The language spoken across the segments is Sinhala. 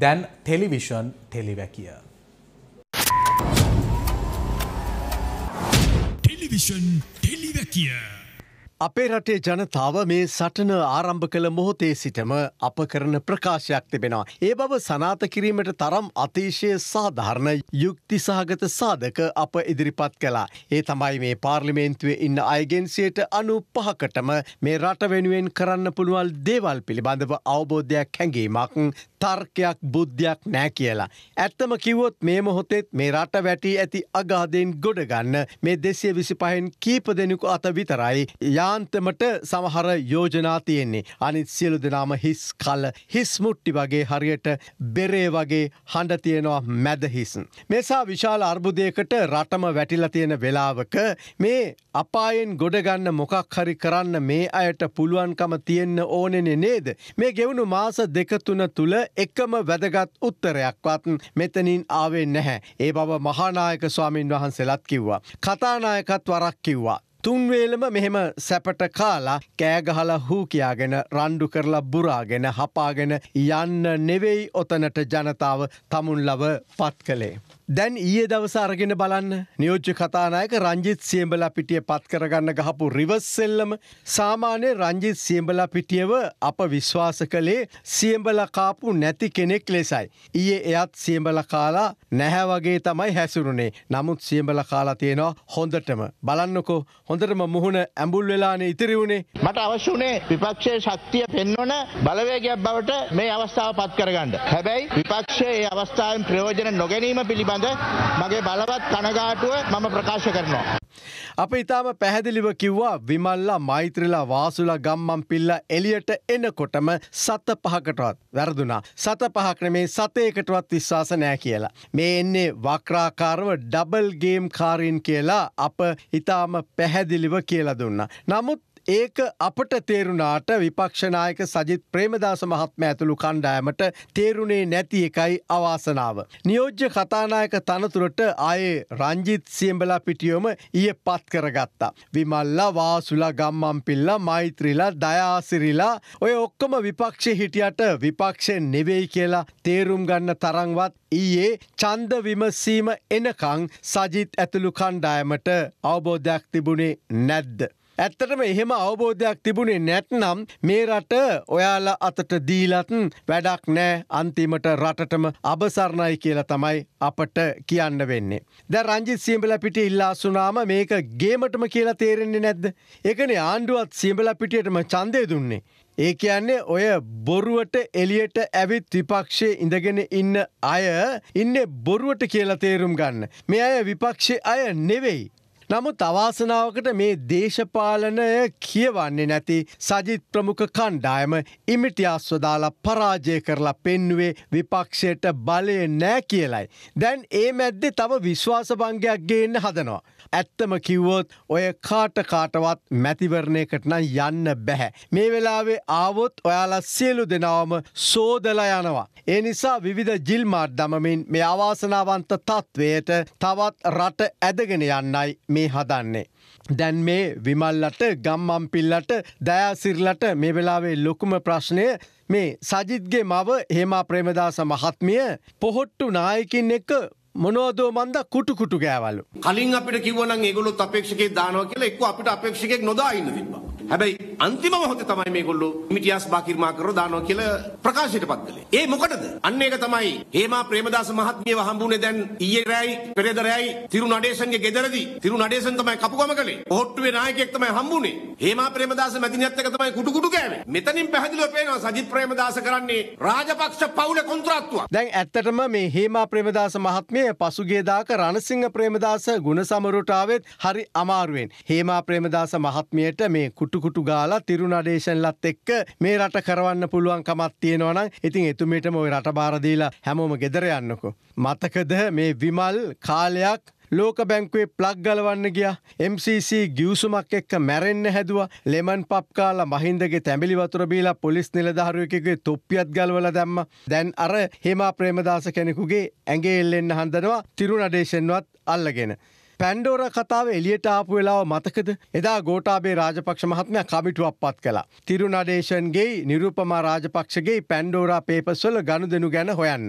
දැන් ටෙලිවිෂන් ටෙලිවැකිය. ටෙලිවිෂන් ටෙලිවැකිය. අපේ රටේ ජනතාව මේ සටන ආරම්භ කළ මොහොතේ සිටම අප කරන ප්‍රකාශයක් තිබෙනවා. ඒ බව සනාත කිරීමට තරම් අතිශය සාධාරණ යුක්ති සහගත සාධක අප ඉදිරිපත් කලා. ඒ තමයි මේ පාර්ලිමේන්තුවේ ඉන්න අයගෙන්සියට අනු පහකටම මේ රට වෙනුවෙන් කරන්න පුළුවල් දේවල් පිළිබඳව අවබෝධයක් හැඟීමක් තර්කයක් බුද්ධයක් නෑ කියලා. ඇත්තම කිවොත් මේ මොහොතෙත් මේ රට වැටී ඇති අගාදයෙන් ගොඩගන්න මේ දෙසිය විසි පහෙන් කීප දෙනෙකු අත විතරයි යාන්තමට සමහර යෝජනා තියෙන්නේ. අනිත් සියලු දෙනාම හිස් කල්ල හිස්මුට්ටි වගේ හරියට බෙරේ වගේ හඬ තියෙනවා මැදහිසන්. මෙසා විශාල අර්බුදයකට රටම වැටිල තියෙන වෙලාවක මේ අපායෙන් ගොඩගන්න මොකක් හරි කරන්න මේ අයට පුළුවන්කම තියෙන්න ඕනෙනෙ නේද. මේ ගෙවුණු මාස දෙකතුන තුළ එකම වැදගත් උත්තරයක්වත් මෙතනින් ආවේ නැහැ. ඒ බව මහානායක ස්වාමින් වහන්සේලත් කිව්වා. කතානායකත් වරක් කිව්වා. තුන්වේලම මෙහෙම සැපට කාලා කෑගහලා හූ කියාගෙන රණ්ඩු කරලා බුරාගෙන හපාගෙන යන්න නෙවෙයි ඔතනට ජනතාව තමුන්ලව පත් කළේ. දැන් ඊයේ දවස අරගෙන බලන්න නියෝජ්‍ය කතානායක රංජිත් සියඹලා පිටිය පත් කරගන්න ගහපු රිවස්සෙල්ලම සාමාන්‍ය රංජිත් සියඹලා පිටියව අප විශ්වාස කළේ සියඹල කාපු නැති කෙනෙක් ලෙසයි. ඊයේ එයත් සියඹල කාලා නැහැ වගේ තමයි හැසුරුනේ නමුත් සියඹල කාලා තියෙනවා හොඳටම බලන්නකෝ හොඳටම මුහුණ ඇඹුල් වෙලානේ ඉතිරි වුණේ මට අවශ්‍ය වුණේ විපක්ෂයේ ශක්තිය පෙන්වන බලවේගයක් බවට මේ අවස්ථාව පත් කරගන්න. හැබැයි විපක්ෂයේ මේ අවස්ථාවෙන් ප්‍රයෝජන නොගැනීම පිළිබඳ මගේ බලවත් කනගාටුව මම ප්‍රකාශ කරනවා. අප ඉතාම පැහැදිලිව කිව්වා විමල්ලා මෛත්‍රලා වාසුලා ගම්මම් පිල්ල එලියට එනකොටම සත පහකටවත් වැරදුනා. සත පහක්න මේ සතයකටවත් විශ්වාස නෑ කියලා. මේ එන්නේ වක්‍රාකාරව ඩබල් ගේම් කාරීන් කියලා අප ඉතාම පැහැදිලිව කියලා දුන්න. නමුත් ඒක අපට තේරුණාට විපක්ෂනායක සජිත් ප්‍රේමදාස මහත්ම ඇතුළු කණ්ඩායමට තේරුණේ නැති එකයි අවාසනාව. නියෝජ්‍ය කතානායක තනතුරට ආයේ රංජිත් සියම්බලා පිටියොම ඊය පත් කරගත්තා. විමල්ලා වාසුලා ගම්මම් පිල්ලා මෛත්‍රීලා දයාසිරිලා ඔය ඔක්කොම විපක්ෂ හිටියට විපක්ෂය නෙවෙයි කියලා තේරුම් ගන්න තරංවත් ඊයේ චන්ද විමසීම එනකං සජිත් ඇතුළු කණ්ඩායමට අවබෝධයක් තිබුණේ නැද්ද. ඇත්තටම එහෙම අවබෝධයක් තිබුණේ නැත්නම් මේ රට ඔයාල අතට දීලත්න් වැඩක් නෑ අන්තිමට රටටම අබසරණයි කියලා තමයි අපට කියන්න වෙන්නේ. ද රංජිත් සියම්බල පිටි ඉල්ලාසුනාම මේක ගේමටම කියලා තේරෙන්නේ නැද්ද. එකන ආණ්ඩුවත් සියම්බල පිටියටම චන්දය දුන්නේ. ඒ කියන්නේ ඔය බොරුවට එලියට ඇවිත් විපක්ෂය ඉඳගෙන ඉන්න අය ඉන්න බොරුවට කියලා තේරුම් ගන්න. මේ අය විපක්ෂය අය නෙවෙයි. නමුත් අවාසනාවකට මේ දේශපාලනය කියවන්නේ නැති සජිත් ප්‍රමුඛ කණ්ඩායම ඉමිටියස්වදාලා පරාජය කරලා පෙන්නුවේ විපක්ෂයට බලය නෑ කියලයි. දැන් ඒ මැද්දෙ තව විශ්වාසභංගයක් ගේන්න හදනවා. ඇත්තම කිව්වොත් ඔය කාටකාටවත් මැතිවරණයකට නම් යන්න බැහැ. මේ වෙලාවේ ආවොත් ඔයාලා සියලු දෙනාවම සෝදල යනවා. ඒ නිසා විවිධ ජිල්මාට් දමමින් මේ අවාසනාවන්ත තත්ත්වයට තවත් රට ඇදගෙන යන්නයි මේ මේ හදන්නේ. දැන් මේ විමල්ලට ගම්මම් පිල්ලට දෑසිරලට මේ වෙලාවේ ලොකුම ප්‍රශ්නය මේ සජිත්ගේ මව හෙමා ප්‍රේමදාස මහත්මිය පොහොට්ටු නායකින් එක්ක මොනෝදෝ මන්ද කුටු කුටු ගෑවලු. කලින් අපිට කිවනන් ඒගොලොත් අපේක්ෂකේ දානව කියලා එක්ව අපිට අපේක්ෂකෙක් නොදාඉන්න තිබා. හැබැයි අන්තිම මොහොතේ තමයි මේගොල්ලෝ මිටියාස් බාකිර්මා කරව දානවා කියලා ප්‍රකාශයට පත් කළේ. ඒ මොකටද? අන්න ඒක තමයි හේමා ප්‍රේමදාස මහත්මියව හම්බුනේ දැන් ඊයේ රෑයි පෙරේද රෑයි තිරු නඩේසන්ගේ ගෙදරදී. තිරු නඩේසන් තමයි කපුගම කළේ. ඔහොට්ටුවේ නායකයෙක් තමයි හම්බුනේ. හේමා ප්‍රේමදාස මැතිනියත් එක තමයි කුඩු කුඩු කෑවේ. මෙතනින් පැහැදිලිව පේනවා සජිත් ප්‍රේමදාස කරන්නේ රාජපක්ෂ පවුල කොන්ත්‍රාත්තුවක්. දැන් ඇත්තටම මේ හේමා ප්‍රේමදාස මහත්මිය පසුගිය දාක රණසිංහ ප්‍රේමදාස ගුණසමරුවට ආවෙත් හරි අමාරුවෙන්. හේමා ප්‍රේමදාස මහත්මියට මේ කුටු කුටු ගාලා තිරුණඩේෂන්ලත් එක්ක මේ රට කරවන්න පුළුවන් කමත් තියෙනවනම් ඉතින් එතුමිටම ඔය රට බාරදීලා හැමෝම ගෙදර යන්නකෝ. මතකද මේ විමල් කාලයක් ලෝක බැංකුවේ ප්ලක් ගලවන්න ගියා MCC ගියවසුමක් එක්ක මැරෙන්න හැදවා ලෙමන් පප්කාලා මහින්දගේ තැමිලි වතුරබීලා පොලිස් නිලධාරුවකගේ තොප්පියත් ගල්වල දැම්ම දැන් අර හෙමා ප්‍රේමදාස කෙනෙකුගේ ඇගේ එල්ලෙන්න්න හඳනවා තිරුණඩේශෙන්වත් අල්ලගෙන. පැන්ඩෝර කතාව එලියට ආපු වෙලාව මතකද එදා ගෝටාබේ රාජපක්ෂ මහත්මය කමිටුවක් පත් කලා තිරුණඩේෂන්ගේ නිරූපමා රාජපක්ෂගේ පැන්ඩෝරා පේපස්වල ගණු දෙනු ගැන හොයන්න.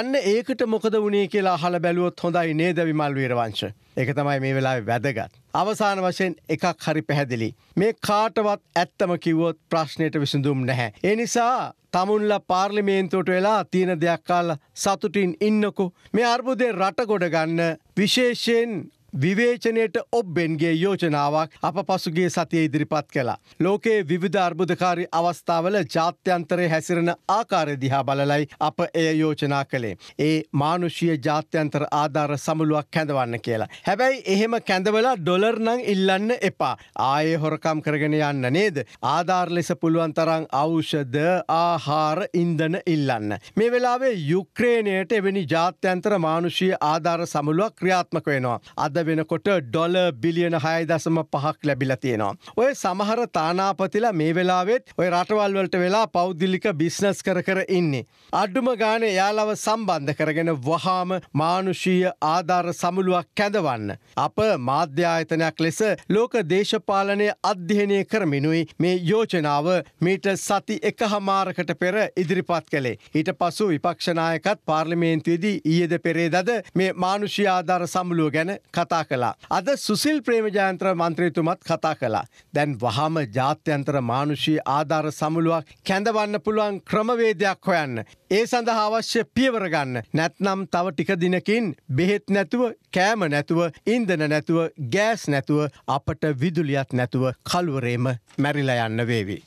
අන්න ඒකට මොකද වනේ කියලා හල බැලුවොත් හොඳයි නේද විමල් වීරවංශ. එක තමයි මේ වෙලා වැදගත්. අවසාන වශයෙන් එකක් හරි පැහැදිලි. මේ කාටවත් ඇත්තම කිව්වොත් ප්‍රශ්නයට විසඳුම් නැහැ. ඒ නිසා තමුන්ල පාර්ලිමේන්තුවට වෙලා තියෙන දෙයක් කාල සතුටින් ඉන්නකු. මේ අර්බුදය රට ගොඩගන්න විශේෂයෙන් විවේචනයට ඔබ්බෙන්ගේ යෝජනාවක් අප පසුගේ සතිය ඉදිරිපත් කලා. ලෝකයේ විවිධ අර්බුධකාරි අවස්ථාවල ජාත්‍යන්තරය හැසිරෙන ආකාරය දිහා බලලයි අප එය යෝජනා කළේ. ඒ මානුෂීය ජාත්‍යන්තර ආධාර සමුළුවක් කැඳවන්න කියලා. හැබැයි එහෙම කැඳවලා ඩොල ඩොලර් නං ඉල්ලන්න එපා. ආය හොරකම් කරගෙන යන්න නේද. ආධාර් ලෙස පුළුවන් තරං අවෂද ආහාර ඉන්දන ඉල්ලන්න. මේ වෙලාවේ යුක්‍රේණයට එවැනි ජාත්‍යන්තර මානුෂය ආධාර සමුළුවක් ක්‍රියාත්මක වෙනවා. අද වෙනකොට ඩොල බිලියන හය දසම පහක් ලැබිල තියෙනවා. ඔය සමහර තානාපතිලා මේ වෙලාවෙත් ඔය රටවල්වලට වෙලා පෞද්දිලික බිස්නස් කර කර ඉන්නේ. අඩ්ඩුම ගාන යාලව සම්බන්ධ කරගෙන වහාම මානුෂීය ආධාර සමුළුවක් කැඳවන්න. අප මාධ්‍යායත ආයතනයක් ලෙස ලෝක දේශපාලනය අධ්‍යයනය කරමිනුයි මේ යෝජනාව මීට සති එකහමාරකට පෙර ඉදිරිපත් කළේ. ඊට පසු විපක්ෂනායකත් පාර්ලිමේන්තුවේදී ඊයේද පෙරේදද මේ මානුෂ්‍ය ආධාර සම්මුලුව ගැන කතා කළා. අද සුසිල් ප්‍රේමජයන්ත්‍ර මන්ත්‍රීතුමත් කතා කළා. දැන් වහම ජාත්‍යන්තර මානුෂී ආධාර සමුළුවක් කැඳවන්න පුළුවන් ක්‍රමවේදයක් හොයන්න. ඒ සඳහා අවශ්‍ය පියවර ගන්න. නැත්නම් තව ටික දිනකින් බෙහෙත් නැතුව, කෑම නැතුව, ඉන්ධන නැතුව, ගෑස් නැතුව අපට විදුලියත් නැතුව කල්වරේම මැරිලා යන්න වේවි.